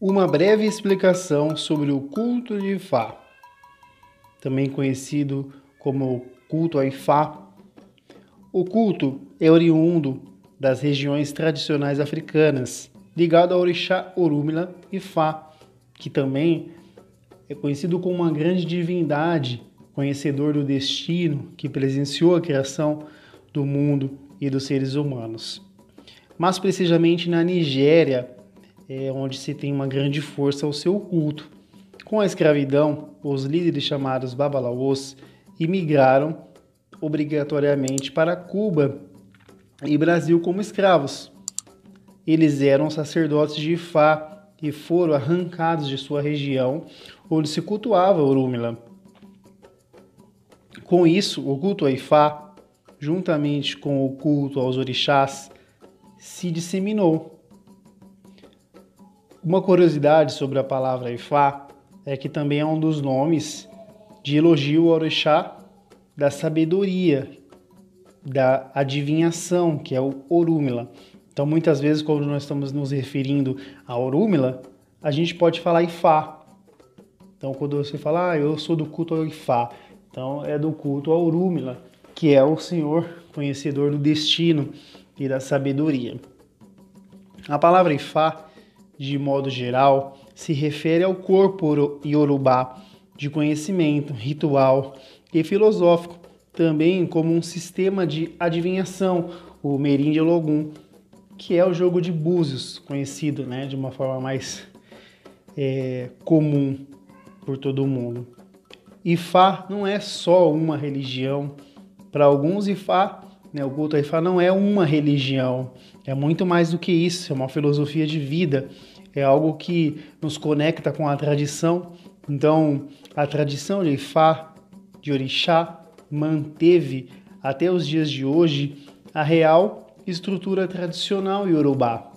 Uma breve explicação sobre o culto de Ifá, também conhecido como culto a Ifá. O culto é oriundo das regiões tradicionais africanas, ligado ao orixá Orúmila Ifá, que também é conhecido como uma grande divindade, conhecedor do destino que presenciou a criação do mundo e dos seres humanos. Mais precisamente na Nigéria, é, onde se tem uma grande força ao seu culto. Com a escravidão, os líderes chamados babalaôs imigraram obrigatoriamente para Cuba e Brasil como escravos. Eles eram sacerdotes de Ifá e foram arrancados de sua região onde se cultuava Orúmila. Com isso, o culto a Ifá, juntamente com o culto aos orixás, se disseminou uma curiosidade sobre a palavra Ifá é que também é um dos nomes de elogio ao orixá da sabedoria, da adivinhação, que é o Orúmila. Então, muitas vezes, quando nós estamos nos referindo a Orúmila, a gente pode falar Ifá. Então, quando você fala, ah, eu sou do culto ao Ifá, então é do culto ao Orúmila, que é o Senhor conhecedor do destino e da sabedoria. A palavra Ifá de modo geral, se refere ao corpo iorubá de conhecimento, ritual e filosófico, também como um sistema de adivinhação, o Merindia Logum, que é o jogo de búzios, conhecido né, de uma forma mais é, comum por todo mundo. Ifá não é só uma religião. Para alguns, Ifá, né, o culto a Ifá não é uma religião, é muito mais do que isso, é uma filosofia de vida é algo que nos conecta com a tradição. Então, a tradição de Ifá, de Orixá, manteve até os dias de hoje a real estrutura tradicional iorubá.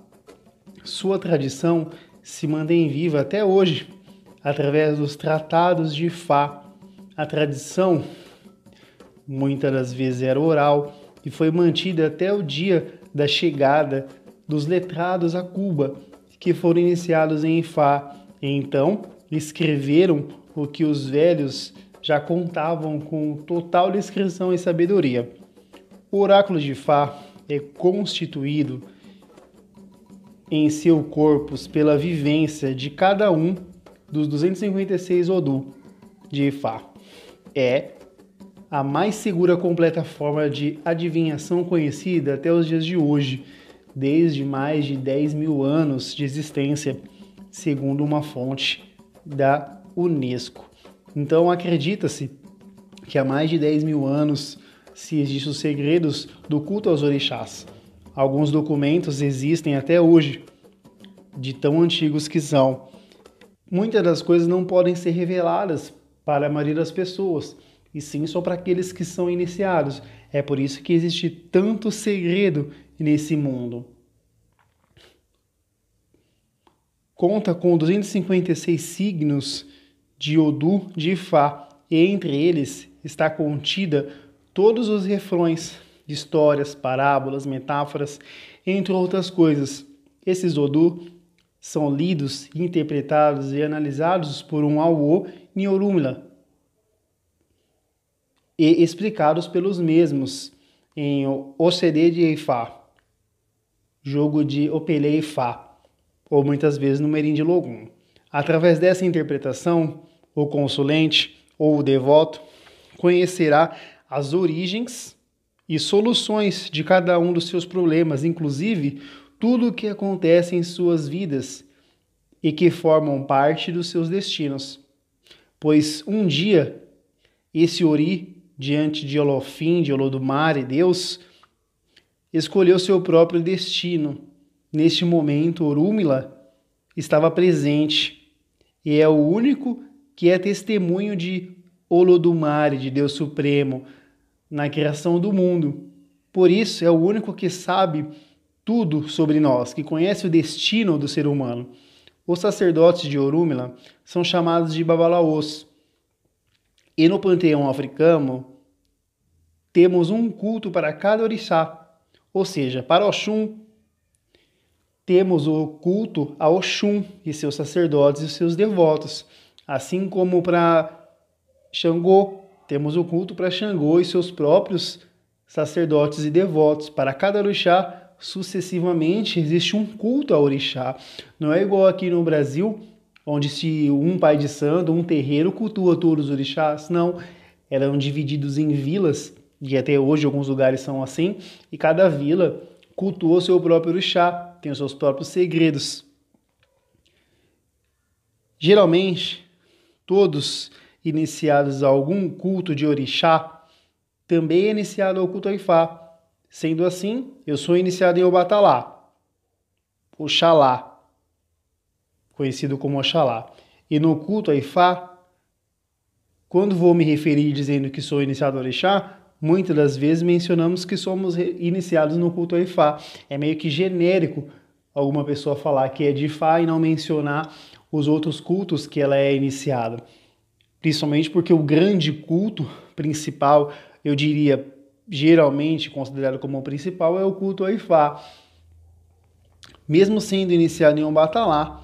Sua tradição se mantém viva até hoje através dos tratados de Ifá. A tradição muitas das vezes era oral e foi mantida até o dia da chegada dos letrados a Cuba que foram iniciados em Ifá. Então, escreveram o que os velhos já contavam com total descrição e sabedoria. O oráculo de Ifá é constituído em seu corpus pela vivência de cada um dos 256 Odu de Ifá. É a mais segura completa forma de adivinhação conhecida até os dias de hoje desde mais de 10 mil anos de existência, segundo uma fonte da Unesco. Então acredita-se que há mais de 10 mil anos se existem os segredos do culto aos orixás. Alguns documentos existem até hoje, de tão antigos que são. Muitas das coisas não podem ser reveladas para a maioria das pessoas, e sim só para aqueles que são iniciados. É por isso que existe tanto segredo nesse mundo. Conta com 256 signos de Odu de Ifá, e entre eles está contida todos os refrões, histórias, parábolas, metáforas, entre outras coisas. Esses Odu são lidos, interpretados e analisados por um Awo Niorumla e explicados pelos mesmos em OCD de Ifá jogo de Opelei e Fá, ou muitas vezes no Merim de Logum. Através dessa interpretação, o consulente ou o devoto conhecerá as origens e soluções de cada um dos seus problemas, inclusive tudo o que acontece em suas vidas e que formam parte dos seus destinos. Pois um dia esse Ori, diante de Olofim, de Olodumare, Deus, escolheu seu próprio destino. Neste momento, Orúmila estava presente e é o único que é testemunho de Olodumare, de Deus Supremo, na criação do mundo. Por isso, é o único que sabe tudo sobre nós, que conhece o destino do ser humano. Os sacerdotes de Orúmila são chamados de Babalaos. E no panteão africano, temos um culto para cada orixá, ou seja, para Oxum, temos o culto a Oxum e seus sacerdotes e seus devotos, assim como para Xangô, temos o culto para Xangô e seus próprios sacerdotes e devotos. Para cada orixá, sucessivamente, existe um culto a orixá. Não é igual aqui no Brasil, onde se um pai de santo, um terreiro cultua todos os orixás, não. Eram divididos em vilas e até hoje alguns lugares são assim, e cada vila o seu próprio orixá, tem os seus próprios segredos. Geralmente, todos iniciados a algum culto de orixá também é iniciado ao culto Ifá. Sendo assim, eu sou iniciado em Obatalá, Oxalá, conhecido como Oxalá. E no culto Ifá, quando vou me referir dizendo que sou iniciado a orixá, muitas das vezes mencionamos que somos iniciados no culto a Ifá. É meio que genérico alguma pessoa falar que é de Ifá e não mencionar os outros cultos que ela é iniciada. Principalmente porque o grande culto principal, eu diria geralmente considerado como o principal, é o culto a Ifá. Mesmo sendo iniciado em um batalá,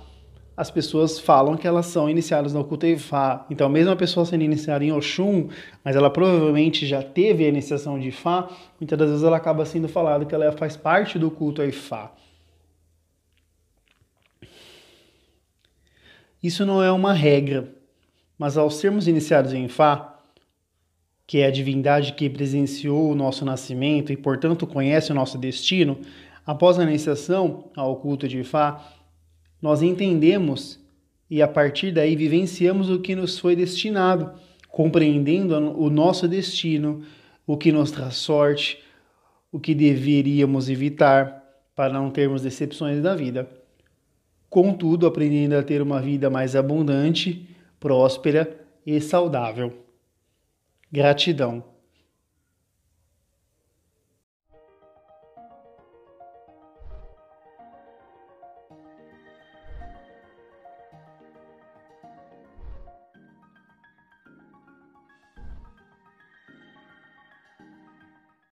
as pessoas falam que elas são iniciadas no culto Ifá. Então, mesmo a pessoa sendo iniciada em Oxum, mas ela provavelmente já teve a iniciação de Ifá, muitas das vezes ela acaba sendo falado que ela faz parte do culto Ifá. Isso não é uma regra, mas ao sermos iniciados em Ifá, que é a divindade que presenciou o nosso nascimento e, portanto, conhece o nosso destino, após a iniciação ao culto de Ifá, nós entendemos e a partir daí vivenciamos o que nos foi destinado, compreendendo o nosso destino, o que nos traz sorte, o que deveríamos evitar para não termos decepções da vida. Contudo, aprendendo a ter uma vida mais abundante, próspera e saudável. Gratidão.